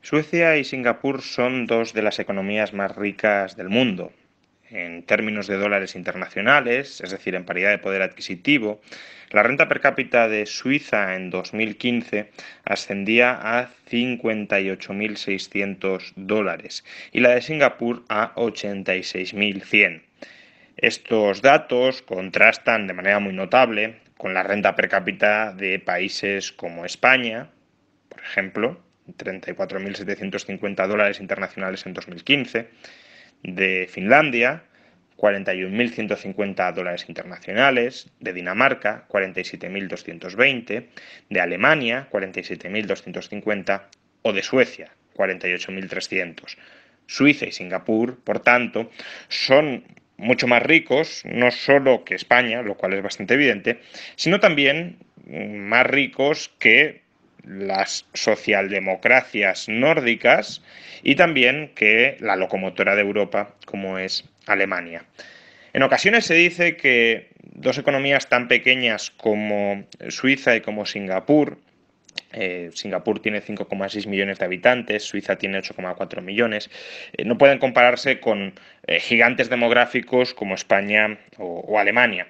Suecia y Singapur son dos de las economías más ricas del mundo. En términos de dólares internacionales, es decir, en paridad de poder adquisitivo, la renta per cápita de Suiza en 2015 ascendía a 58.600 dólares y la de Singapur a 86.100. Estos datos contrastan de manera muy notable con la renta per cápita de países como España, por ejemplo, 34.750 dólares internacionales en 2015, de Finlandia, 41.150 dólares internacionales, de Dinamarca 47.220, de Alemania 47.250 o de Suecia 48.300. Suiza y Singapur, por tanto, son mucho más ricos, no solo que España, lo cual es bastante evidente, sino también mm, más ricos que las socialdemocracias nórdicas y también que la locomotora de Europa, como es Alemania. En ocasiones se dice que dos economías tan pequeñas como Suiza y como Singapur, eh, Singapur tiene 5,6 millones de habitantes, Suiza tiene 8,4 millones. Eh, no pueden compararse con eh, gigantes demográficos como España o Alemania.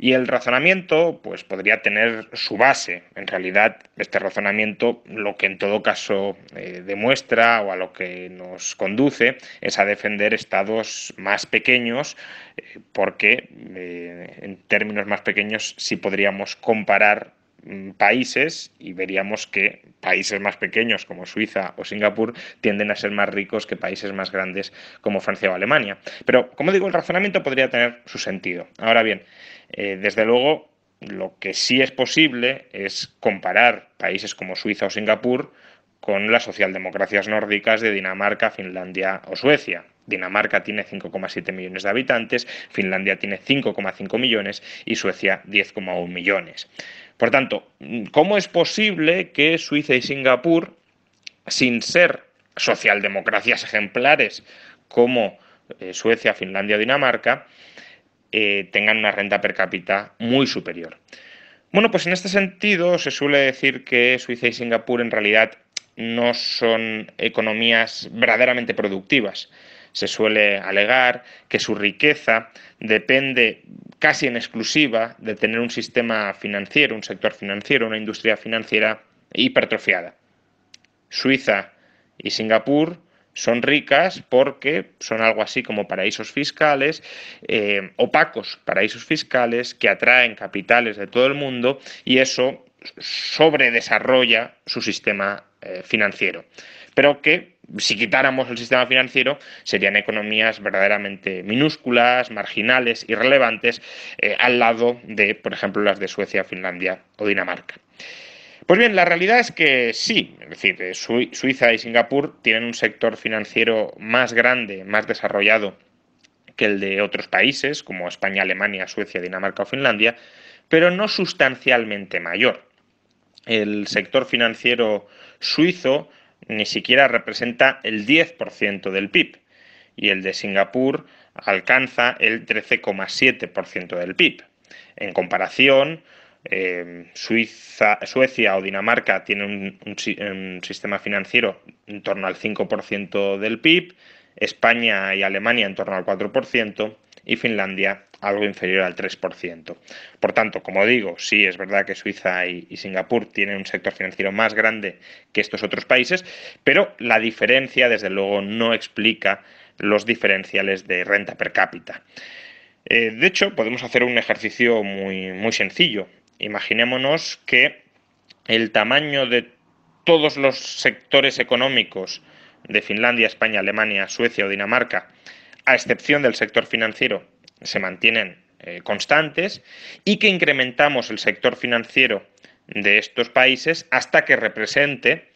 Y el razonamiento, pues podría tener su base. En realidad, este razonamiento lo que en todo caso eh, demuestra o a lo que nos conduce es a defender estados más pequeños, eh, porque eh, en términos más pequeños sí podríamos comparar Mm, países y veríamos que países más pequeños como Suiza o Singapur tienden a ser más ricos que países más grandes como Francia o Alemania. Pero, como digo, el razonamiento podría tener su sentido. Ahora bien, eh, desde luego, lo que sí es posible es comparar países como Suiza o Singapur con las socialdemocracias nórdicas de Dinamarca, Finlandia o Suecia. Dinamarca tiene 5,7 millones de habitantes, Finlandia tiene 5,5 millones y Suecia 10,1 millones. Por tanto, ¿cómo es posible que Suiza y Singapur, sin ser socialdemocracias ejemplares como eh, Suecia, Finlandia o Dinamarca, eh, tengan una renta per cápita muy superior? Bueno, pues en este sentido se suele decir que Suiza y Singapur en realidad no son economías verdaderamente productivas. Se suele alegar que su riqueza depende casi en exclusiva de tener un sistema financiero, un sector financiero, una industria financiera hipertrofiada. Suiza y Singapur son ricas porque son algo así como paraísos fiscales, eh, opacos paraísos fiscales que atraen capitales de todo el mundo y eso sobredesarrolla su sistema eh, financiero, pero que si quitáramos el sistema financiero, serían economías verdaderamente minúsculas, marginales, irrelevantes, eh, al lado de, por ejemplo, las de Suecia, Finlandia o Dinamarca. Pues bien, la realidad es que sí, es decir, eh, Suiza y Singapur tienen un sector financiero más grande, más desarrollado que el de otros países, como España, Alemania, Suecia, Dinamarca o Finlandia, pero no sustancialmente mayor. El sector financiero suizo ni siquiera representa el 10% del PIB y el de Singapur alcanza el 13,7% del PIB. En comparación, em, Suecia o Dinamarca tienen un, un, sistema financiero en torno al 5% del PIB, España y Alemania en torno al 4%, y Finlandia algo inferior al 3%. Por tanto, como digo, sí es verdad que Suiza y, Singapur tienen un sector financiero más grande que estos otros países, pero la diferencia, desde luego, no explica los diferenciales de renta per cápita. Eh, de hecho, podemos hacer un ejercicio muy, muy sencillo. Imaginémonos que el tamaño de todos los sectores económicos de Finlandia, España, Alemania, Suecia o Dinamarca a excepción del sector financiero, se mantienen eh, constantes y que incrementamos el sector financiero de estos países hasta que represente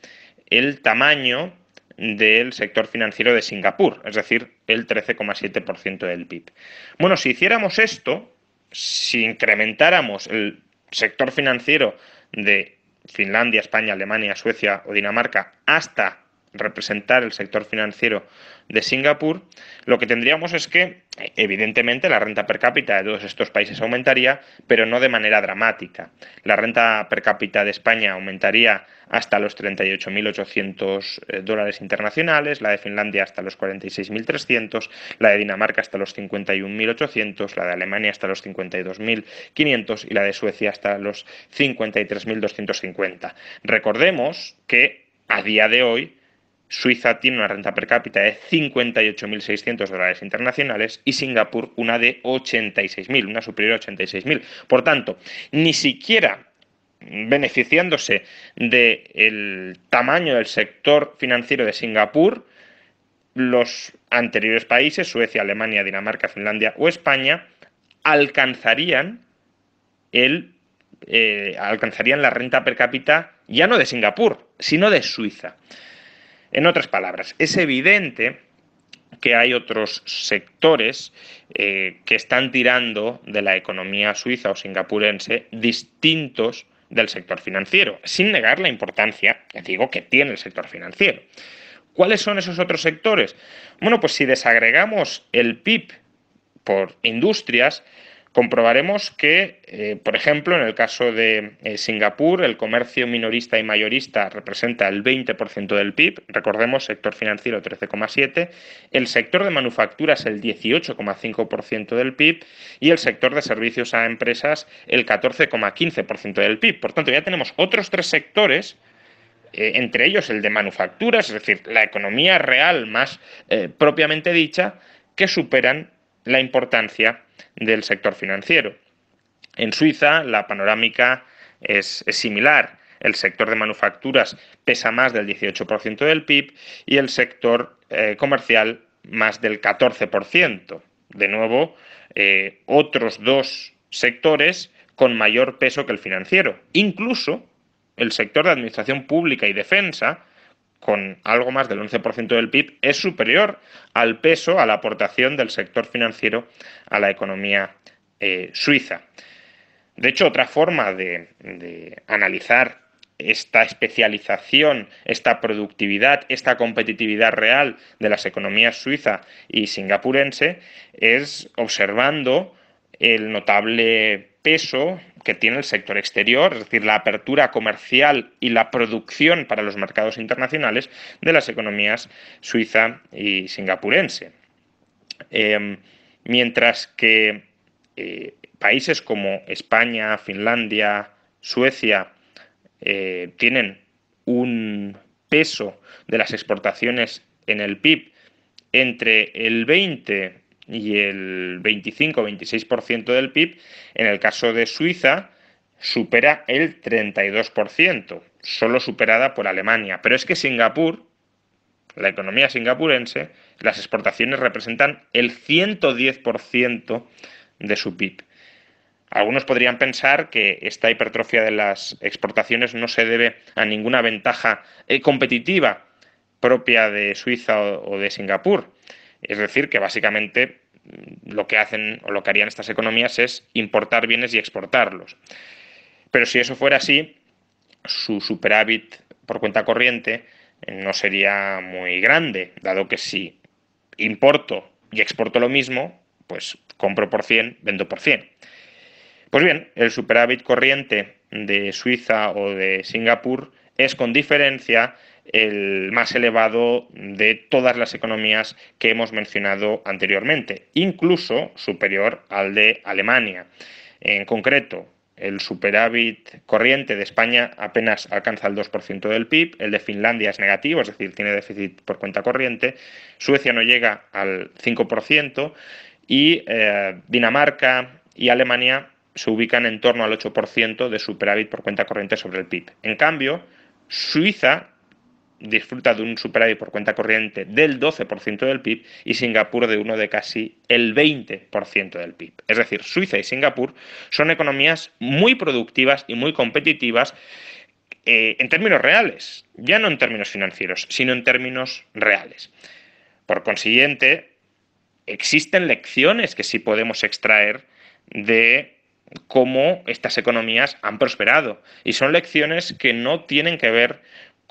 el tamaño del sector financiero de Singapur, es decir, el 13,7% del PIB. Bueno, si hiciéramos esto, si incrementáramos el sector financiero de Finlandia, España, Alemania, Suecia o Dinamarca hasta representar el sector financiero de Singapur, lo que tendríamos es que, evidentemente, la renta per cápita de todos estos países aumentaría, pero no de manera dramática. La renta per cápita de España aumentaría hasta los 38.800 eh, dólares internacionales, la de Finlandia hasta los 46.300, la de Dinamarca hasta los 51.800, la de Alemania hasta los 52.500 y la de Suecia hasta los 53.250. Recordemos que a día de hoy, Suiza tiene una renta per cápita de 58.600 dólares internacionales y Singapur una de 86.000, una superior a 86.000. Por tanto, ni siquiera beneficiándose del tamaño del sector financiero de Singapur, los anteriores países, Suecia, Alemania, Dinamarca, Finlandia o España, alcanzarían el eh, alcanzarían la renta per cápita ya no de Singapur, sino de Suiza. En otras palabras, es evidente que hay otros sectores eh, que están tirando de la economía suiza o singapurense distintos del sector financiero, sin negar la importancia, que digo, que tiene el sector financiero. ¿Cuáles son esos otros sectores? Bueno, pues si desagregamos el PIB por industrias, comprobaremos que, eh, por ejemplo, en el caso de eh, Singapur, el comercio minorista y mayorista representa el 20% del PIB, recordemos sector financiero 13,7%, el sector de manufacturas el 18,5% del PIB y el sector de servicios a empresas el 14,15% del PIB. Por tanto, ya tenemos otros tres sectores eh, entre ellos el de manufacturas, es decir, la economía real más propiamente dicha, que superan la importancia del sector financiero. En Suiza la panorámica es, similar. El sector de manufacturas pesa más del 18% del PIB y el sector eh, comercial más del 14%. De nuevo, eh, otros dos sectores con mayor peso que el financiero. Incluso el sector de administración pública y defensa con algo más del 11% del PIB, es superior al peso, a la aportación del sector financiero a la economía eh, suiza. De hecho, otra forma de, de analizar esta especialización, esta productividad, esta competitividad real de las economías suiza y singapurense es observando el notable peso que tiene el sector exterior, es decir, la apertura comercial y la producción para los mercados internacionales de las economías suiza y singapurense. Em, mientras que eh, países como España, Finlandia, Suecia eh, tienen un peso de las exportaciones en el PIB entre el 20 y el 25-26% del PIB, en el caso de Suiza, supera el 32%, solo superada por Alemania. Pero es que Singapur, la economía singapurense, las exportaciones representan el 110% de su PIB. Algunos podrían pensar que esta hipertrofia de las exportaciones no se debe a ninguna ventaja eh, competitiva propia de Suiza o de Singapur, es decir, que básicamente mm, lo que hacen o lo que harían estas economías es importar bienes y exportarlos. Pero si eso fuera así, su superávit por cuenta corriente eh, no sería muy grande, dado que si importo y exporto lo mismo, pues compro por 100, vendo por 100. Pues bien, el superávit corriente de Suiza o de Singapur es con diferencia el más elevado de todas las economías que hemos mencionado anteriormente, incluso superior al de Alemania. En concreto, el superávit corriente de España apenas alcanza el 2% del PIB, el de Finlandia es negativo, es decir, tiene déficit por cuenta corriente, Suecia no llega al 5% y eh, Dinamarca y Alemania se ubican en torno al 8% de superávit por cuenta corriente sobre el PIB. En cambio, Suiza disfruta de un superávit por cuenta corriente del 12% del PIB y Singapur de uno de casi el 20% del PIB. Es decir, Suiza y Singapur son economías muy productivas y muy competitivas eh, en términos reales, ya no en términos financieros, sino en términos reales. Por consiguiente, existen lecciones que sí podemos extraer de cómo estas economías han prosperado. Y son lecciones que no tienen que ver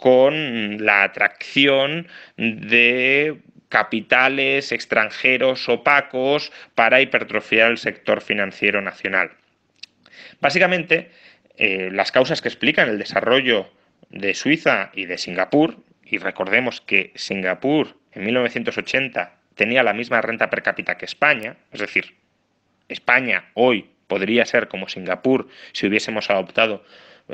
con la atracción de capitales extranjeros opacos para hipertrofiar el sector financiero nacional. Básicamente, eh, las causas que explican el desarrollo de Suiza y de Singapur, y recordemos que Singapur en 1980 tenía la misma renta per cápita que España, es decir, España hoy podría ser como Singapur si hubiésemos adoptado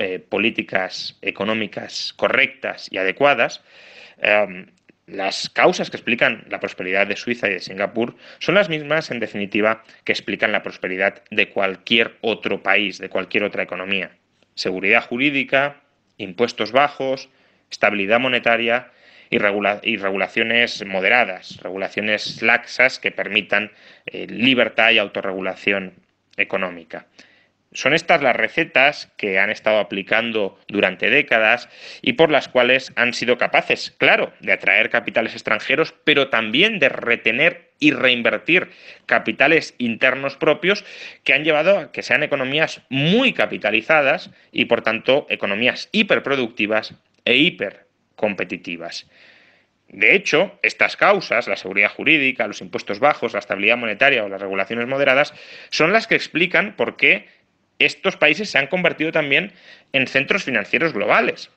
eh, políticas económicas correctas y adecuadas, em, las causas que explican la prosperidad de Suiza y de Singapur son las mismas, en definitiva, que explican la prosperidad de cualquier otro país, de cualquier otra economía. Seguridad jurídica, impuestos bajos, estabilidad monetaria y, regulaciones moderadas, regulaciones laxas que permitan eh, libertad y autorregulación económica. Son estas las recetas que han estado aplicando durante décadas y por las cuales han sido capaces, claro, de atraer capitales extranjeros, pero también de retener y reinvertir capitales internos propios que han llevado a que sean economías muy capitalizadas y por tanto economías hiperproductivas e hipercompetitivas. De hecho, estas causas, la seguridad jurídica, los impuestos bajos, la estabilidad monetaria o las regulaciones moderadas, son las que explican por qué estos países se han convertido también en centros financieros globales.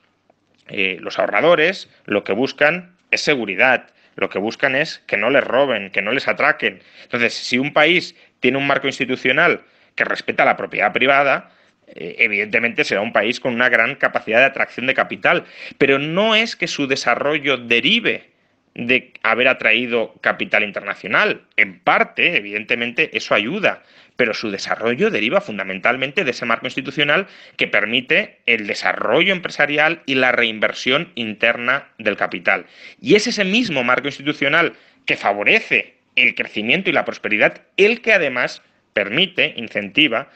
Eh, los ahorradores lo que buscan es seguridad, lo que buscan es que no les roben, que no les atraquen. Entonces, si un país tiene un marco institucional que respeta la propiedad privada, eh, evidentemente será un país con una gran capacidad de atracción de capital, pero no es que su desarrollo derive de haber atraído capital internacional. En parte, evidentemente, eso ayuda, pero su desarrollo deriva fundamentalmente de ese marco institucional que permite el desarrollo empresarial y la reinversión interna del capital. Y es ese mismo marco institucional que favorece el crecimiento y la prosperidad, el que además permite, incentiva,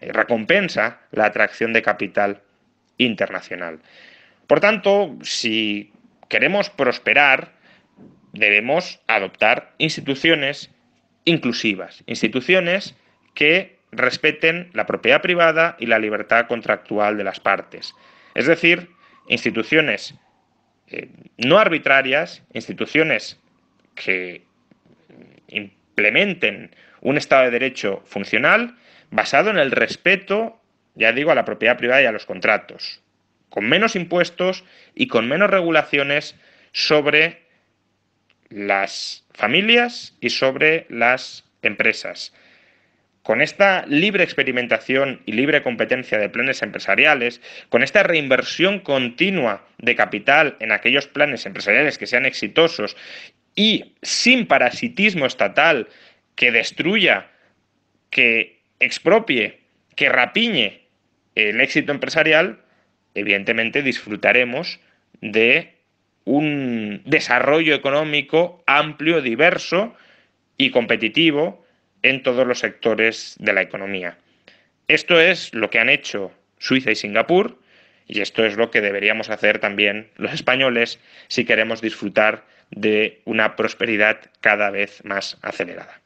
eh, recompensa la atracción de capital internacional. Por tanto, si queremos prosperar, debemos adoptar instituciones inclusivas, instituciones que respeten la propiedad privada y la libertad contractual de las partes. Es decir, instituciones eh, no arbitrarias, instituciones que implementen un Estado de Derecho funcional basado en el respeto, ya digo, a la propiedad privada y a los contratos, con menos impuestos y con menos regulaciones sobre las familias y sobre las empresas. Con esta libre experimentación y libre competencia de planes empresariales, con esta reinversión continua de capital en aquellos planes empresariales que sean exitosos y sin parasitismo estatal que destruya, que expropie, que rapiñe el éxito empresarial, evidentemente disfrutaremos de un desarrollo económico amplio, diverso y competitivo en todos los sectores de la economía. Esto es lo que han hecho Suiza y Singapur y esto es lo que deberíamos hacer también los españoles si queremos disfrutar de una prosperidad cada vez más acelerada.